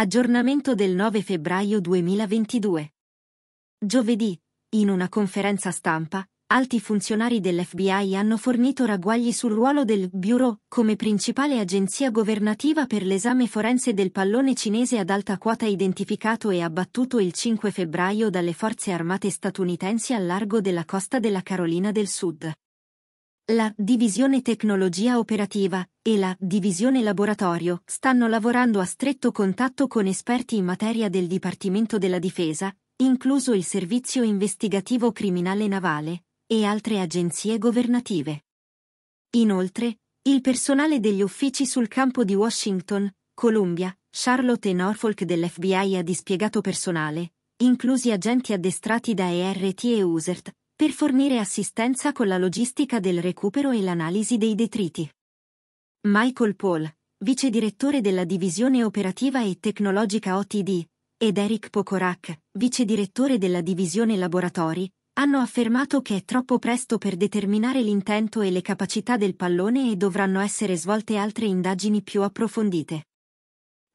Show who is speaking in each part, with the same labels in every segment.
Speaker 1: Aggiornamento del 9 febbraio 2022. Giovedì, in una conferenza stampa, alti funzionari dell'FBI hanno fornito ragguagli sul ruolo del Bureau come principale agenzia governativa per l'esame forense del pallone cinese ad alta quota identificato e abbattuto il 5 febbraio dalle forze armate statunitensi al largo della costa della Carolina del Sud. La divisione tecnologia operativa e la divisione laboratorio stanno lavorando a stretto contatto con esperti in materia del Dipartimento della Difesa, incluso il Servizio Investigativo Criminale Navale e altre agenzie governative. Inoltre, il personale degli uffici sul campo di Washington, Columbia, Charlotte e Norfolk dell'FBI ha dispiegato personale, inclusi agenti addestrati da ERT e USERT, per fornire assistenza con la logistica del recupero e l'analisi dei detriti. Michael Paul, vice direttore della divisione operativa e tecnologica OTD, ed Eric Pokorak, vice direttore della divisione laboratori, hanno affermato che è troppo presto per determinare l'intento e le capacità del pallone e dovranno essere svolte altre indagini più approfondite.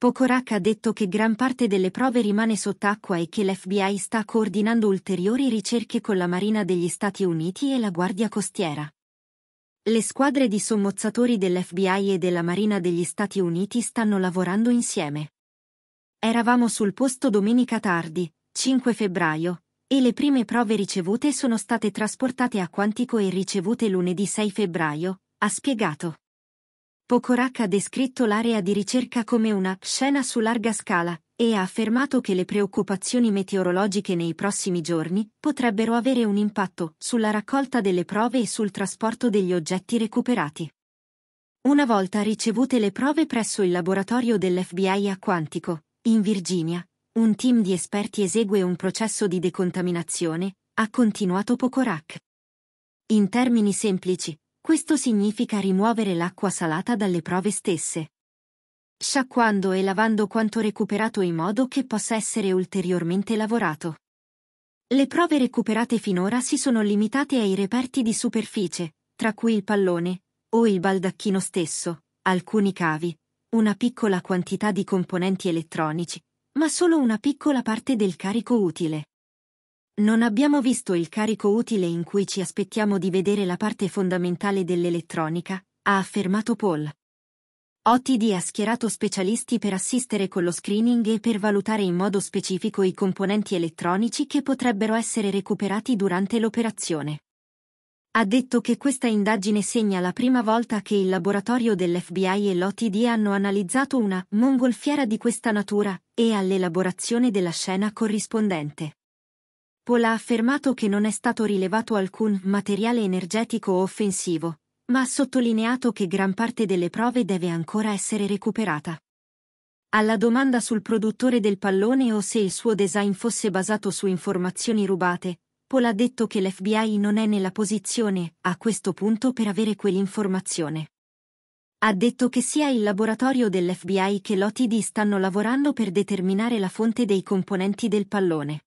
Speaker 1: Pocorac ha detto che gran parte delle prove rimane sott'acqua e che l'FBI sta coordinando ulteriori ricerche con la Marina degli Stati Uniti e la Guardia Costiera. Le squadre di sommozzatori dell'FBI e della Marina degli Stati Uniti stanno lavorando insieme. Eravamo sul posto domenica tardi, 5 febbraio, e le prime prove ricevute sono state trasportate a Quantico e ricevute lunedì 6 febbraio, ha spiegato. Pocorac ha descritto l'area di ricerca come una scena su larga scala e ha affermato che le preoccupazioni meteorologiche nei prossimi giorni potrebbero avere un impatto sulla raccolta delle prove e sul trasporto degli oggetti recuperati. Una volta ricevute le prove presso il laboratorio dell'FBI a Quantico, in Virginia, un team di esperti esegue un processo di decontaminazione, ha continuato Pocorac. In termini semplici, questo significa rimuovere l'acqua salata dalle prove stesse. Sciacquando e lavando quanto recuperato in modo che possa essere ulteriormente lavorato. Le prove recuperate finora si sono limitate ai reperti di superficie, tra cui il pallone, o il baldacchino stesso, alcuni cavi, una piccola quantità di componenti elettronici, ma solo una piccola parte del carico utile. Non abbiamo visto il carico utile in cui ci aspettiamo di vedere la parte fondamentale dell'elettronica, ha affermato Paul. OTD ha schierato specialisti per assistere con lo screening e per valutare in modo specifico i componenti elettronici che potrebbero essere recuperati durante l'operazione. Ha detto che questa indagine segna la prima volta che il laboratorio dell'FBI e l'OTD hanno analizzato una mongolfiera di questa natura e all'elaborazione della scena corrispondente. Paul ha affermato che non è stato rilevato alcun materiale energetico offensivo, ma ha sottolineato che gran parte delle prove deve ancora essere recuperata. Alla domanda sul produttore del pallone o se il suo design fosse basato su informazioni rubate, Paul ha detto che l'FBI non è nella posizione, a questo punto, per avere quell'informazione. Ha detto che sia il laboratorio dell'FBI che l'OTD stanno lavorando per determinare la fonte dei componenti del pallone.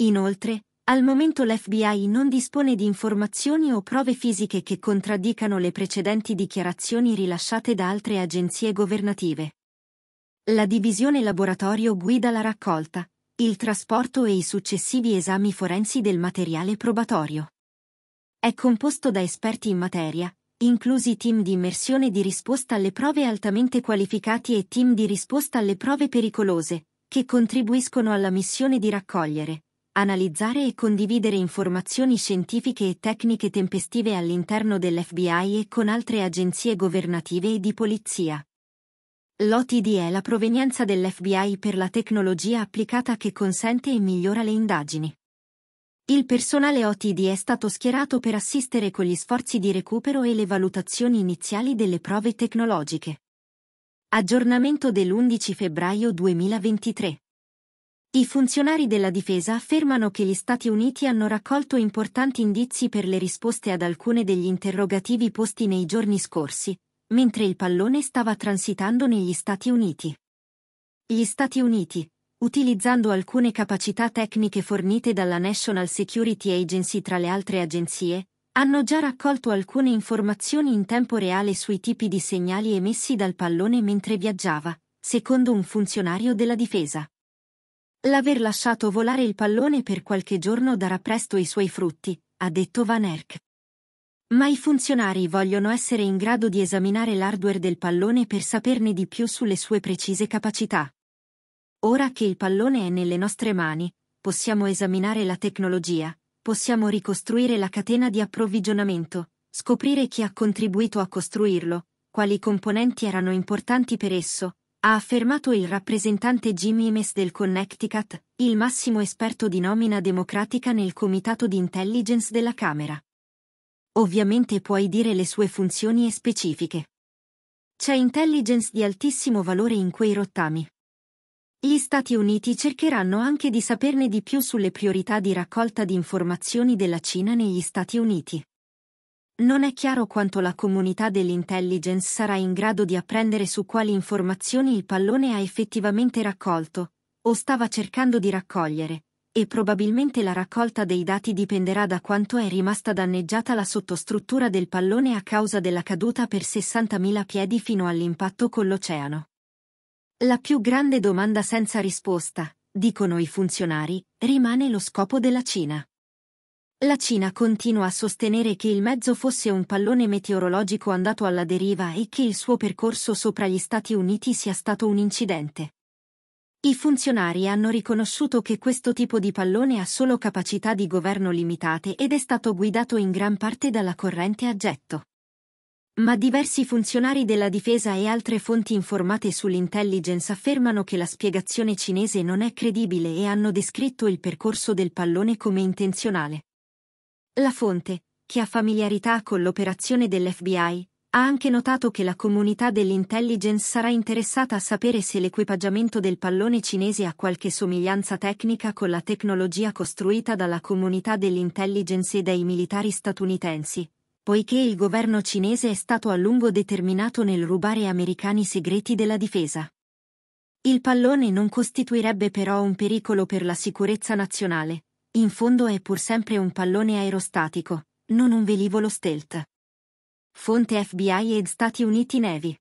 Speaker 1: Inoltre, al momento l'FBI non dispone di informazioni o prove fisiche che contraddicano le precedenti dichiarazioni rilasciate da altre agenzie governative. La divisione laboratorio guida la raccolta, il trasporto e i successivi esami forensi del materiale probatorio. È composto da esperti in materia, inclusi team di immersione di risposta alle prove altamente qualificati e team di risposta alle prove pericolose, che contribuiscono alla missione di raccogliere, analizzare e condividere informazioni scientifiche e tecniche tempestive all'interno dell'FBI e con altre agenzie governative e di polizia. L'OTD è la provenienza dell'FBI per la tecnologia applicata che consente e migliora le indagini. Il personale OTD è stato schierato per assistere con gli sforzi di recupero e le valutazioni iniziali delle prove tecnologiche. Aggiornamento dell'11 febbraio 2023. I funzionari della difesa affermano che gli Stati Uniti hanno raccolto importanti indizi per le risposte ad alcune degli interrogativi posti nei giorni scorsi, mentre il pallone stava transitando negli Stati Uniti. Gli Stati Uniti, utilizzando alcune capacità tecniche fornite dalla National Security Agency tra le altre agenzie, hanno già raccolto alcune informazioni in tempo reale sui tipi di segnali emessi dal pallone mentre viaggiava, secondo un funzionario della difesa. L'aver lasciato volare il pallone per qualche giorno darà presto i suoi frutti, ha detto Van Erck. Ma i funzionari vogliono essere in grado di esaminare l'hardware del pallone per saperne di più sulle sue precise capacità. Ora che il pallone è nelle nostre mani, possiamo esaminare la tecnologia, possiamo ricostruire la catena di approvvigionamento, scoprire chi ha contribuito a costruirlo, quali componenti erano importanti per esso, ha affermato il rappresentante Jim Imes del Connecticut, il massimo esperto di nomina democratica nel Comitato di Intelligence della Camera. Ovviamente puoi dire le sue funzioni e specifiche. C'è intelligence di altissimo valore in quei rottami. Gli Stati Uniti cercheranno anche di saperne di più sulle priorità di raccolta di informazioni della Cina negli Stati Uniti. Non è chiaro quanto la comunità dell'intelligence sarà in grado di apprendere su quali informazioni il pallone ha effettivamente raccolto, o stava cercando di raccogliere, e probabilmente la raccolta dei dati dipenderà da quanto è rimasta danneggiata la sottostruttura del pallone a causa della caduta per 60.000 piedi fino all'impatto con l'oceano. La più grande domanda senza risposta, dicono i funzionari, rimane lo scopo della Cina. La Cina continua a sostenere che il mezzo fosse un pallone meteorologico andato alla deriva e che il suo percorso sopra gli Stati Uniti sia stato un incidente. I funzionari hanno riconosciuto che questo tipo di pallone ha solo capacità di governo limitate ed è stato guidato in gran parte dalla corrente a getto. Ma diversi funzionari della difesa e altre fonti informate sull'intelligence affermano che la spiegazione cinese non è credibile e hanno descritto il percorso del pallone come intenzionale. La fonte, che ha familiarità con l'operazione dell'FBI, ha anche notato che la comunità dell'intelligence sarà interessata a sapere se l'equipaggiamento del pallone cinese ha qualche somiglianza tecnica con la tecnologia costruita dalla comunità dell'intelligence e dai militari statunitensi, poiché il governo cinese è stato a lungo determinato nel rubare americani segreti della difesa. Il pallone non costituirebbe però un pericolo per la sicurezza nazionale, in fondo è pur sempre un pallone aerostatico, non un velivolo stealth. Fonte FBI ed Stati Uniti Navy